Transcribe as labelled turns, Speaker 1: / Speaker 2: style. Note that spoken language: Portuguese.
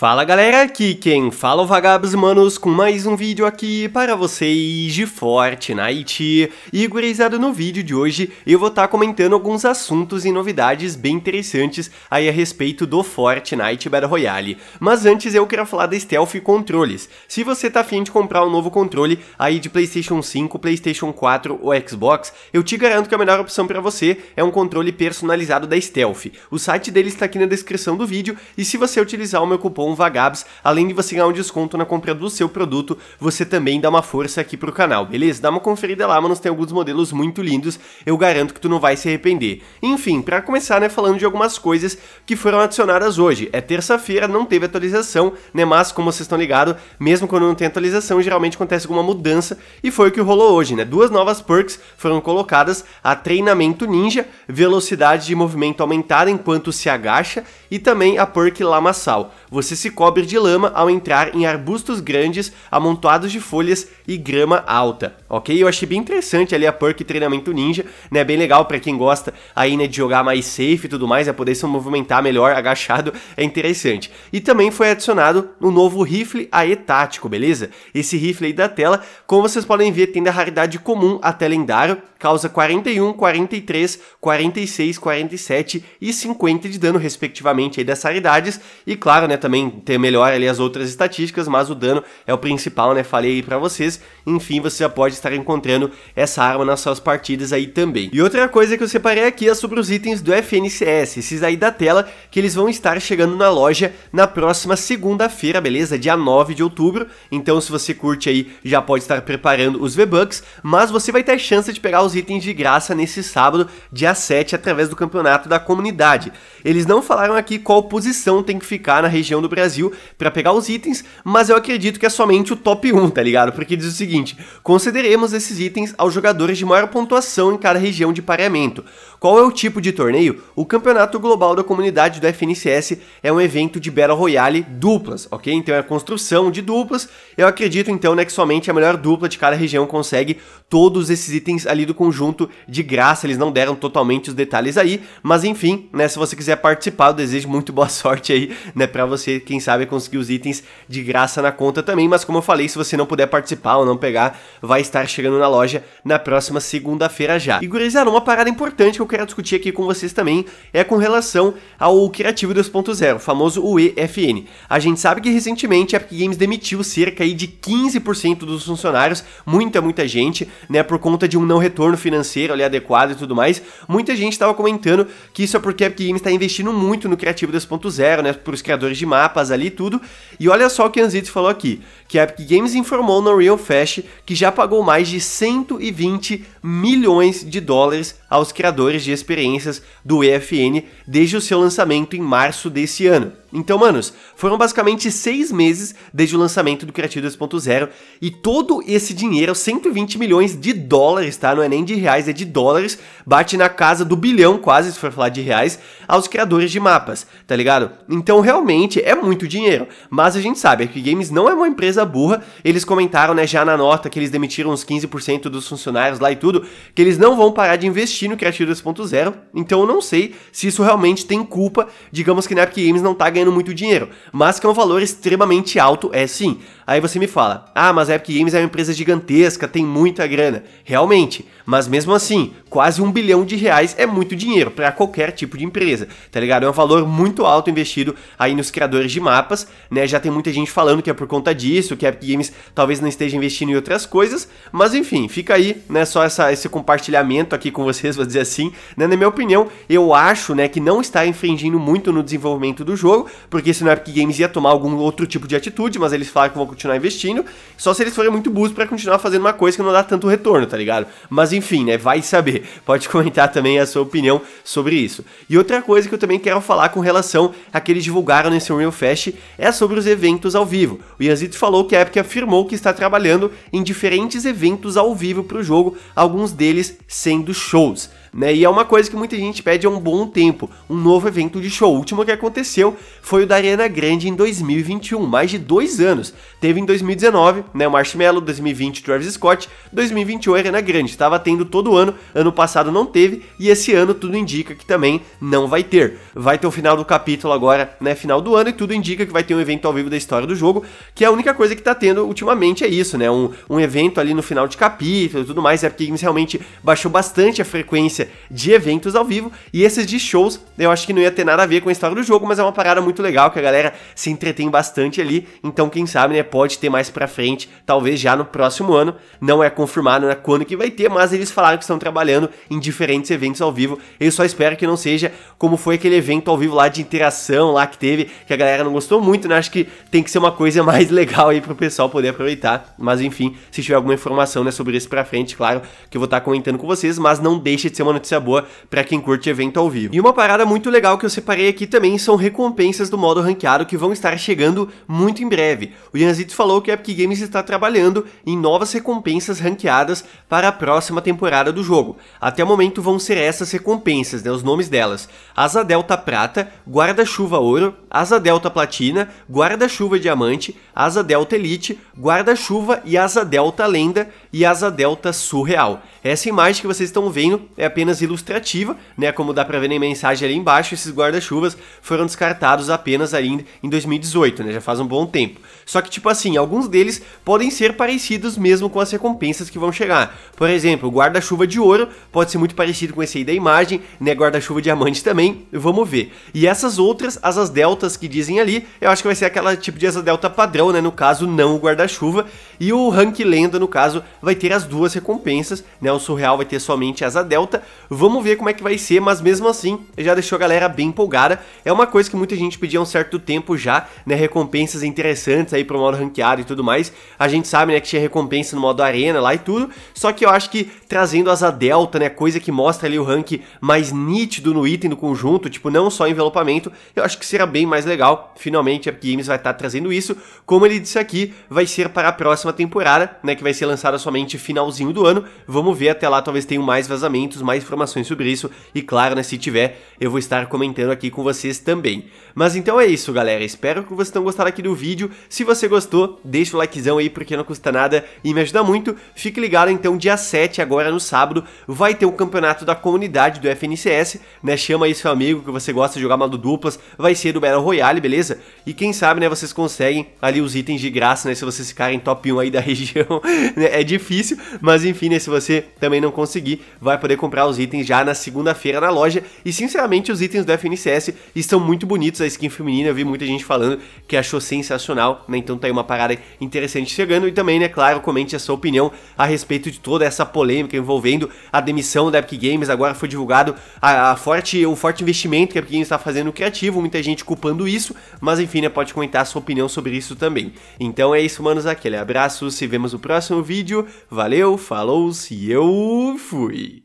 Speaker 1: Fala galera, aqui quem fala é o Vagabos Manos com mais um vídeo aqui para vocês de Fortnite. E gurizada, no vídeo de hoje eu vou estar tá comentando alguns assuntos e novidades bem interessantes aí a respeito do Fortnite Battle Royale. Mas antes eu quero falar da Stealth controles. Se você tá afim de comprar um novo controle aí de Playstation 5, Playstation 4 ou Xbox, eu te garanto que a melhor opção para você é um controle personalizado da Stealth. O site dele está aqui na descrição do vídeo e se você utilizar o meu cupom Vagabs. Além de você ganhar um desconto na compra do seu produto, você também dá uma força aqui pro canal, beleza? Dá uma conferida lá, mano, tem alguns modelos muito lindos, eu garanto que tu não vai se arrepender. Enfim, para começar, né, falando de algumas coisas que foram adicionadas hoje. É terça-feira, não teve atualização, né, mas como vocês estão ligados, mesmo quando não tem atualização, geralmente acontece alguma mudança e foi o que rolou hoje, né? Duas novas perks foram colocadas, a treinamento ninja, velocidade de movimento aumentada enquanto se agacha e também a perk lamaçal. Você se cobre de lama ao entrar em arbustos grandes, amontoados de folhas e grama alta, ok? Eu achei bem interessante ali a perk treinamento ninja, né? Bem legal para quem gosta aí, né, de jogar mais safe e tudo mais, é poder se movimentar melhor agachado, é interessante. E também foi adicionado um novo rifle AE tático, beleza? Esse rifle aí da tela, como vocês podem ver, tem da raridade comum até lendário, causa 41, 43, 46, 47 e 50 de dano, respectivamente, aí das raridades. E claro, né, também ter melhor ali as outras estatísticas, mas o dano é o principal, né? Falei aí pra vocês. Enfim, você já pode estar encontrando essa arma nas suas partidas aí também. E outra coisa que eu separei aqui é sobre os itens do FNCS, esses aí da tela, que eles vão estar chegando na loja na próxima segunda-feira, beleza? Dia 9 de outubro. Então, se você curte aí, já pode estar preparando os V-Bucks, mas você vai ter a chance de pegar os itens de graça nesse sábado, dia 7, através do campeonato da comunidade. Eles não falaram aqui qual posição tem que ficar na região região do Brasil para pegar os itens, mas eu acredito que é somente o top 1, tá ligado? Porque diz o seguinte: concederemos esses itens aos jogadores de maior pontuação em cada região de pareamento. Qual é o tipo de torneio? O Campeonato Global da Comunidade do FNCS é um evento de Battle Royale duplas, ok? Então é a construção de duplas. Eu acredito então né, que somente a melhor dupla de cada região consegue todos esses itens ali do conjunto de graça. Eles não deram totalmente os detalhes aí, mas enfim, né, se você quiser participar, eu desejo muito boa sorte aí, né, para você, quem sabe, conseguir os itens de graça na conta também. Mas como eu falei, se você não puder participar ou não pegar, vai estar chegando na loja na próxima segunda-feira já. E gurizada, uma parada importante que eu quero discutir aqui com vocês também é com relação ao Criativo 2.0, famoso UEFN. A gente sabe que recentemente a Epic Games demitiu cerca de 15% dos funcionários, muita, muita gente, né, por conta de um não retorno financeiro ali adequado e tudo mais. Muita gente estava comentando que isso é porque a Epic Games está investindo muito no Criativo 2.0, né, para os criadores de mapas ali e tudo. E olha só o que Anzitz falou aqui, que a Epic Games informou no Real Fast que já pagou mais de 120 milhões de dólares aos criadores de experiências do EFN desde o seu lançamento em março desse ano. Então, manos, foram basicamente seis meses desde o lançamento do Criativo 2.0 e todo esse dinheiro, 120 milhões de dólares, tá? Não é nem de reais, é de dólares, bate na casa do bilhão quase, se for falar de reais, aos criadores de mapas, tá ligado? Então, realmente, é muito dinheiro. Mas a gente sabe, a Games não é uma empresa burra, eles comentaram, né, já na nota que eles demitiram uns 15% dos funcionários lá e tudo, que eles não vão parar de investir no Criativo 2.0 então eu não sei se isso realmente tem culpa, digamos que na Epic Games não tá ganhando muito dinheiro, mas que é um valor extremamente alto, é sim. Aí você me fala, ah, mas a Epic Games é uma empresa gigantesca, tem muita grana. Realmente, mas mesmo assim, quase um bilhão de reais é muito dinheiro para qualquer tipo de empresa, tá ligado? É um valor muito alto investido aí nos criadores de mapas, né? Já tem muita gente falando que é por conta disso, que a Epic Games talvez não esteja investindo em outras coisas, mas enfim, fica aí, né? Só essa, esse compartilhamento aqui com vocês, vou dizer assim, né? Na minha opinião, eu acho, né, que não está infringindo muito no desenvolvimento do jogo, porque senão a Epic Games ia tomar algum outro tipo de atitude, mas eles falam que vão continuar investindo, só se eles forem muito burros para continuar fazendo uma coisa que não dá tanto retorno, tá ligado? Mas enfim, né, vai saber. Pode comentar também a sua opinião sobre isso. E outra coisa que eu também quero falar com relação a que eles divulgaram nesse Unreal Fest é sobre os eventos ao vivo. O Yazito falou que a Epic afirmou que está trabalhando em diferentes eventos ao vivo para o jogo, alguns deles sendo shows né? E é uma coisa que muita gente pede há um bom tempo, um novo evento de show. O último que aconteceu foi o da Arena Grande em 2021, mais de dois anos. Teve em 2019, né, o Marshmello, 2020 Travis Scott, 2021 Arena Grande. Estava tendo todo ano, ano passado não teve e esse ano tudo indica que também não vai ter. Vai ter o final do capítulo agora, né, final do ano e tudo indica que vai ter um evento ao vivo da história do jogo, que é a única coisa que tá tendo ultimamente é isso, né, um, um evento ali no final de capítulo e tudo mais. é porque realmente baixou bastante a frequência de eventos ao vivo, e esses de shows eu acho que não ia ter nada a ver com a história do jogo, mas é uma parada muito legal que a galera se entretém bastante ali, então quem sabe, né, pode ter mais pra frente, talvez já no próximo ano, não é confirmado né, quando que vai ter, mas eles falaram que estão trabalhando em diferentes eventos ao vivo, eu só espero que não seja como foi aquele evento ao vivo lá de interação lá que teve, que a galera não gostou muito, né, acho que tem que ser uma coisa mais legal aí pro pessoal poder aproveitar, mas enfim, se tiver alguma informação, né, sobre isso pra frente, claro, que eu vou estar tá comentando com vocês, mas não deixa de ser uma uma notícia boa para quem curte evento ao vivo. E uma parada muito legal que eu separei aqui também são recompensas do modo ranqueado que vão estar chegando muito em breve. O Yanzito falou que a Epic Games está trabalhando em novas recompensas ranqueadas para a próxima temporada do jogo. Até o momento vão ser essas recompensas, né, os nomes delas. Asa Delta Prata, Guarda-Chuva Ouro, Asa Delta Platina, Guarda-Chuva Diamante, Asa Delta Elite, Guarda-Chuva e Asa Delta Lenda e Asa Delta Surreal. Essa imagem que vocês estão vendo é apenas apenas ilustrativa, né? Como dá para ver na mensagem ali embaixo, esses guarda-chuvas foram descartados apenas ali em 2018, né? Já faz um bom tempo. Só que tipo assim, alguns deles podem ser parecidos mesmo com as recompensas que vão chegar. Por exemplo, o guarda-chuva de ouro pode ser muito parecido com esse aí da imagem, né? Guarda-chuva diamante também, vamos ver. E essas outras, asas deltas que dizem ali, eu acho que vai ser aquela tipo de asa delta padrão, né? No caso, não o guarda-chuva. E o rank lenda, no caso, vai ter as duas recompensas, né? O surreal vai ter somente asa delta Vamos ver como é que vai ser, mas mesmo assim, já deixou a galera bem empolgada. É uma coisa que muita gente pedia há um certo tempo já, né? Recompensas interessantes aí pro modo ranqueado e tudo mais. A gente sabe, né, que tinha recompensa no modo arena lá e tudo. Só que eu acho que trazendo asa delta, né, coisa que mostra ali o rank mais nítido no item do conjunto, tipo, não só envelopamento, eu acho que será bem mais legal. Finalmente a Games vai estar tá trazendo isso. Como ele disse aqui, vai ser para a próxima temporada, né, que vai ser lançada somente finalzinho do ano. Vamos ver até lá, talvez tenham mais vazamentos, mais mais informações sobre isso e claro, né, se tiver, eu vou estar comentando aqui com vocês também. Mas então é isso, galera. Espero que vocês tenham gostado aqui do vídeo. Se você gostou, deixa o likezão aí porque não custa nada e me ajuda muito. Fique ligado então, dia 7 agora no sábado vai ter o campeonato da comunidade do FNCS, né? Chama aí seu amigo que você gosta de jogar modo duplas, vai ser do Battle Royale, beleza? E quem sabe, né, vocês conseguem ali os itens de graça, né, se vocês ficarem top 1 aí da região. Né? É difícil, mas enfim, né, se você também não conseguir, vai poder comprar os os itens já na segunda-feira na loja. E sinceramente, os itens do FNCS estão muito bonitos. A skin feminina, eu vi muita gente falando que achou sensacional, né? Então tá aí uma parada interessante chegando. E também, né, claro, comente a sua opinião a respeito de toda essa polêmica envolvendo a demissão da Epic Games. Agora foi divulgado a, a forte, o forte investimento que a Epic Games está fazendo no criativo, muita gente culpando isso. Mas enfim, né, pode comentar a sua opinião sobre isso também. Então é isso, manos. Aquele abraço, se vemos no próximo vídeo. Valeu, falou, se eu fui!